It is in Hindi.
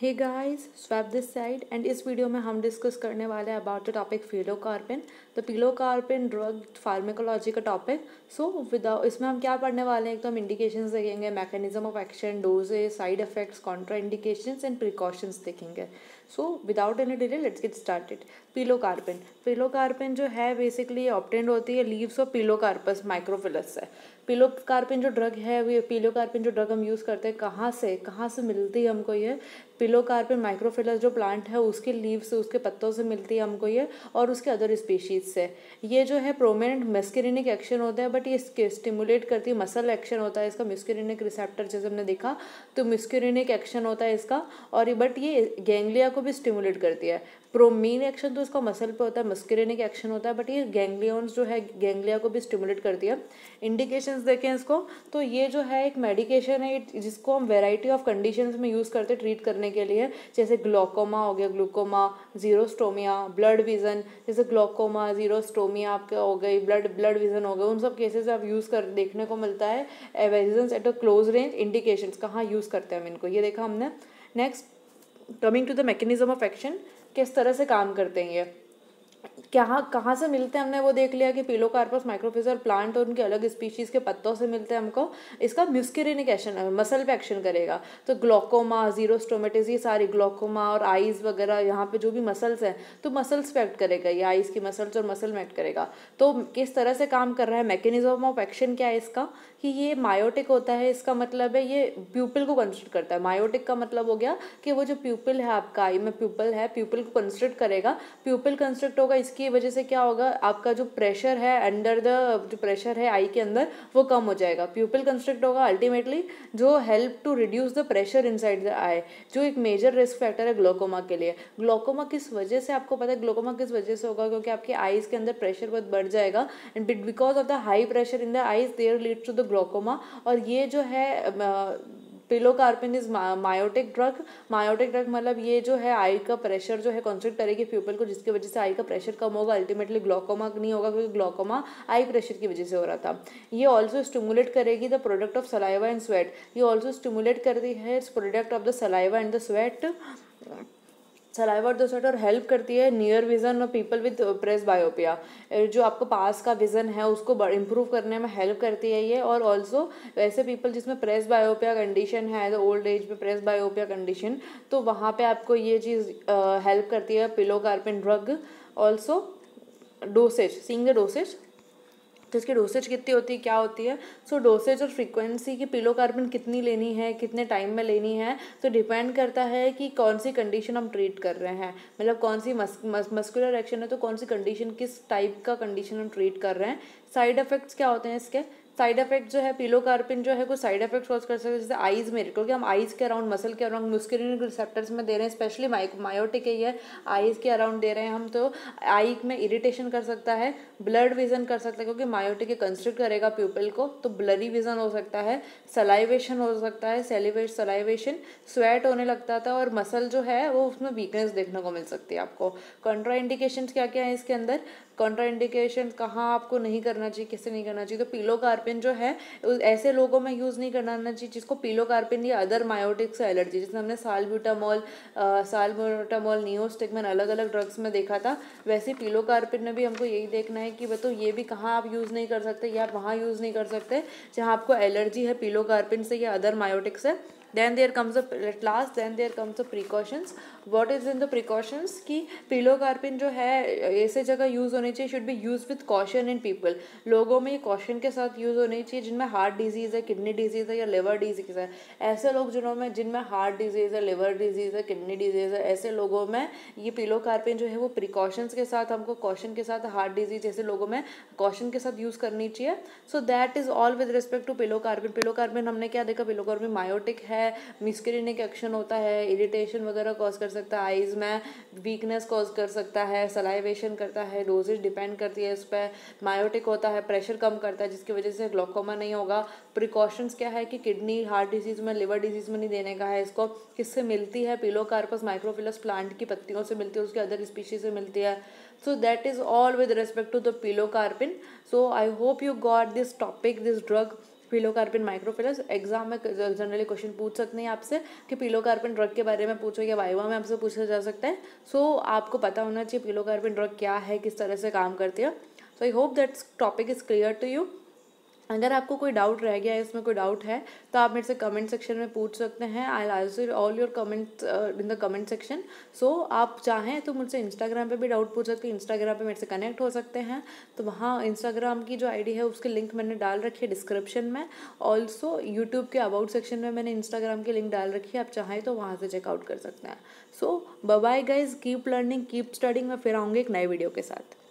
hey guys swap this side and इस वीडियो में हम डिस्कस करने वाले हैं about the topic pilocarpine the pilocarpine drug pharmacology का टॉपिक सो विदाउट इसमें हम क्या पढ़ने वाले हैं एक तो हम इंडिकेशंस देखेंगे mechanism of action doses side effects contraindications and precautions देखेंगे so without any delay let's get started pilo pilocarpine जो है बेसिकली ऑप्टेंड होती है लीव्स ऑफ कार्पस माइक्रोफिलस से पीलोकार्पेन जो ड्रग है वो पीलोकार्पेन जो ड्रग हम यूज़ करते हैं कहाँ से कहाँ से मिलती है हमको ये पिलोकार्पिन माइक्रोफिलस जो प्लांट है उसके लीव्स से उसके पत्तों से मिलती है हमको ये और उसके अदर स्पीशीज से ये जो है प्रोमिनेंट मेस्किनिक एक्शन होता है बट ये स्टिमुलेट करती है मसल एक्शन होता है इसका मिस्किनिक रिसेप्टर जैसे हमने देखा तो मिस्किनिक एक्शन होता है इसका और बट ये को को भी स्टिमुलेट करती है प्रो मेन एक्शन तो उसका मसल पे होता है मस्क्यूलिनिक एक्शन होता है बट ये गैंग्लियंस जो है गैंग्लिया को भी स्टिमुलेट करती है इंडिकेशंस देखें इसको तो ये जो है एक मेडिकेशन है जिसको हम वेराइटी ऑफ कंडीशंस में यूज़ करते हैं ट्रीट करने के लिए जैसे ग्लोकोमा हो गया ग्लूकोमा जीरोस्टोमिया ब्लड विजन जैसे ग्लोकोमा जीरोस्टोमिया आपके हो गई ब्लड ब्लड विजन हो गए उन सब केसेस आप यूज़ कर देखने को मिलता है a vision at a close range indication कहाँ यूज़ करते हैं हम इनको ये देखा हमने next coming to the mechanism of action किस तरह से काम करते हैं ये कहाँ कहाँ से मिलते हैं हमने वो देख लिया कि पीलोकार्पस माइक्रोफिजर प्लांट और उनके अलग स्पीशीज़ के पत्तों से मिलते हैं हमको इसका म्यूस्किरिनिक एक्शन मसल पे एक्शन करेगा तो ग्लोकोमा जीरोस्टोमेटिस ये सारी ग्लोकोमा और आइज़ वगैरह यहाँ पे जो भी मसल्स हैं तो मसल्स पे एक्ट करेगा ये आइज़ की मसल्स और मसल में एक्ट करेगा तो किस तरह से काम कर रहा है मैकेनिज्म ऑफ एक्शन क्या है इसका कि ये मायोटिक होता है इसका मतलब है ये प्यूपल को कंस्ट्रक्ट करता है मायोटिक का मतलब हो गया कि वो जो प्यूपल है आपका आई में प्यूपल है प्यूपल को कंस्ट्रक्ट करेगा प्यूपल कंस्ट्रक्ट होगा इसकी वजह से क्या होगा आपका जो प्रेशर है अंडर द जो प्रेशर है आई के अंदर वो कम हो जाएगा प्यूपल कंस्ट्रक्ट होगा अल्टीमेटली जो help to reduce the pressure inside the eye जो एक मेजर रिस्क फैक्टर है ग्लोकोमा के लिए ग्लोकोमा किस वजह से आपको पता है ग्लोकोमा किस वजह से होगा क्योंकि आपकी आईज़ के अंदर प्रेशर बहुत बढ़ जाएगा and because of the high pressure in the eyes there lead to the glaucoma और ये जो है pilocarpine is miotic drug miotic drug मतलब ये जो है आई का प्रेशर जो है कॉन्सेंट करेगी प्यूपल को जिसकी वजह से आई का प्रेशर कम होगा अल्टीमेटली ग्लोकोमा नहीं होगा क्योंकि ग्लोकोमा आई प्रेशर की वजह से हो रहा था ये ऑल्सो स्टिमुलेट करेगी the product of saliva and sweat ये ऑल्सो स्टिमुलेट करती है product of the saliva and the sweat saliva और हेल्प करती है नियर विज़न और पीपल विद प्रेस बायोपिया जो आपको पास का विज़न है उसको इम्प्रूव करने में हेल्प करती है ये और ऑल्सो ऐसे पीपल जिसमें प्रेस बायोपिया कंडीशन है एज ओल्ड एज में प्रेस बायोपिया कंडीशन तो वहाँ पे आपको ये चीज़ हेल्प करती है pilocarpine drug also dosage seeing the dosage तो इसकी डोसेज कितनी होती है क्या होती है सो so, डोसेज और फ्रीक्वेंसी की पिलो कार्बन कितनी लेनी है कितने टाइम में लेनी है तो डिपेंड करता है कि कौन सी कंडीशन हम ट्रीट कर रहे हैं मतलब कौन सी मस्कुलर एक्शन है तो कौन सी कंडीशन किस टाइप का कंडीशन हम ट्रीट कर रहे हैं साइड इफ़ेक्ट्स क्या होते हैं इसके साइड इफेक्ट जो है पीलो कार्पिन जो है कुछ साइड इफेक्ट कॉज कर सकते हैं जैसे आईज़ मेरे क्योंकि हम आईज़ के अराउंड मसल के अराउंड मुस्किन रिसेप्टर्स में दे रहे हैं स्पेशली मायोटिक है ये आईज़ के अराउंड दे रहे हैं हम तो आई में इरिटेशन कर सकता है ब्लड विजन कर सकता है क्योंकि मायोटिक कंस्ट्रिक्ट करेगा प्यूपल को तो ब्लरी विजन हो सकता है सलाइवेशन हो सकता है सेलिवेट सलाइवेशन स्वेट होने लगता था और मसल जो है वो उसमें वीकनेस देखने को मिल सकती है आपको कंट्रा इंडिकेशन क्या क्या है इसके अंदर कॉन्ट्राइंडिकेशन कहाँ आपको नहीं करना चाहिए किससे नहीं करना चाहिए तो पीलो कार्पिन जो है ऐसे लोगों में यूज़ नहीं करना चाहिए जिसको पीलो कार्पिन या अदर मायोटिक से एलर्जी जिसमें हमने साल साल सालब्यूटामोल नियोस्टिकमैन अलग अलग ड्रग्स में देखा था वैसे पीलो कार्पिन में भी हमको यही देखना है कि बताओ तो ये भी कहाँ आप यूज़ नहीं कर सकते या आप वहाँ यूज़ नहीं कर सकते जहाँ आपको एलर्जी है पीलो कार्पिन से या अदर मायोटिक से then there comes a at last then there comes the precautions what is in the precautions कि पिलोकार्पिन जो है ऐसे जगह यूज़ होनी चाहिए should be use with caution in people लोगों में ये कॉशन के साथ यूज़ होनी चाहिए जिनमें हार्ट डिजीज़ है किडनी डिजीज़ है या लिवर डिजीज़ है ऐसे लोग जिन्होंने जिनमें हार्ट डिजीज़ है लिवर डिजीज़ है किडनी डिजीज़ है ऐसे लोगों में ये पिलोकार्पिन जो है वो प्रिकॉशंस के साथ हमको कॉशन के साथ हार्ट डिजीज़ जैसे लोगों में कॉशन के साथ यूज़ करनी चाहिए so that is all with respect to pilocarpine pilocarpine हमने क्या देखा पिलोकार्पिन मायोटिक है है मिसक्रीनिक एक्शन होता है इरिटेशन वगैरह कॉज कर सकता है आइज़ में वीकनेस कॉज कर सकता है सलाइवेशन करता है डोजेज डिपेंड करती है उस पर मायोटिक होता है प्रेशर कम करता है जिसकी वजह से ग्लोकोमा नहीं होगा प्रिकॉशंस क्या है कि किडनी हार्ट डिजीज़ में लिवर डिजीज़ में नहीं देने का है इसको किससे मिलती है पिलोकार्पस माइक्रोफिलस प्लांट की पत्तियों से मिलती है उसकी अदर स्पीशीज से मिलती है so that is all with respect to the pilocarpine so I hope you got this topic this drug carpine माइक्रोफिलस एग्जाम में जनरली क्वेश्चन पूछ सकते हैं आपसे कि कार्पिन ड्रग के बारे में पूछो या वाइवा में आपसे पूछा जा सकता है सो so, आपको पता होना चाहिए कार्पिन ड्रग क्या है किस तरह से काम करती है so I hope that's topic is clear to you अगर आपको कोई डाउट रह गया है इसमें कोई डाउट है तो आप मेरे से कमेंट सेक्शन में पूछ सकते हैं I answer all your comment in the comment section so आप चाहें तो मुझसे इंस्टाग्राम पे भी डाउट पूछ सकते हैं इंस्टाग्राम पे मेरे से कनेक्ट हो सकते हैं तो वहाँ इंस्टाग्राम की जो आईडी है उसके लिंक मैंने डाल रखी है डिस्क्रिप्शन में ऑल्सो यूट्यूब के अबाउट सेक्शन में मैंने इंस्टाग्राम की लिंक डाल रखी है आप चाहें तो वहाँ से चेकआउट कर सकते हैं so bye guys keep learning keep studying मैं फिर आऊँगी एक नए वीडियो के साथ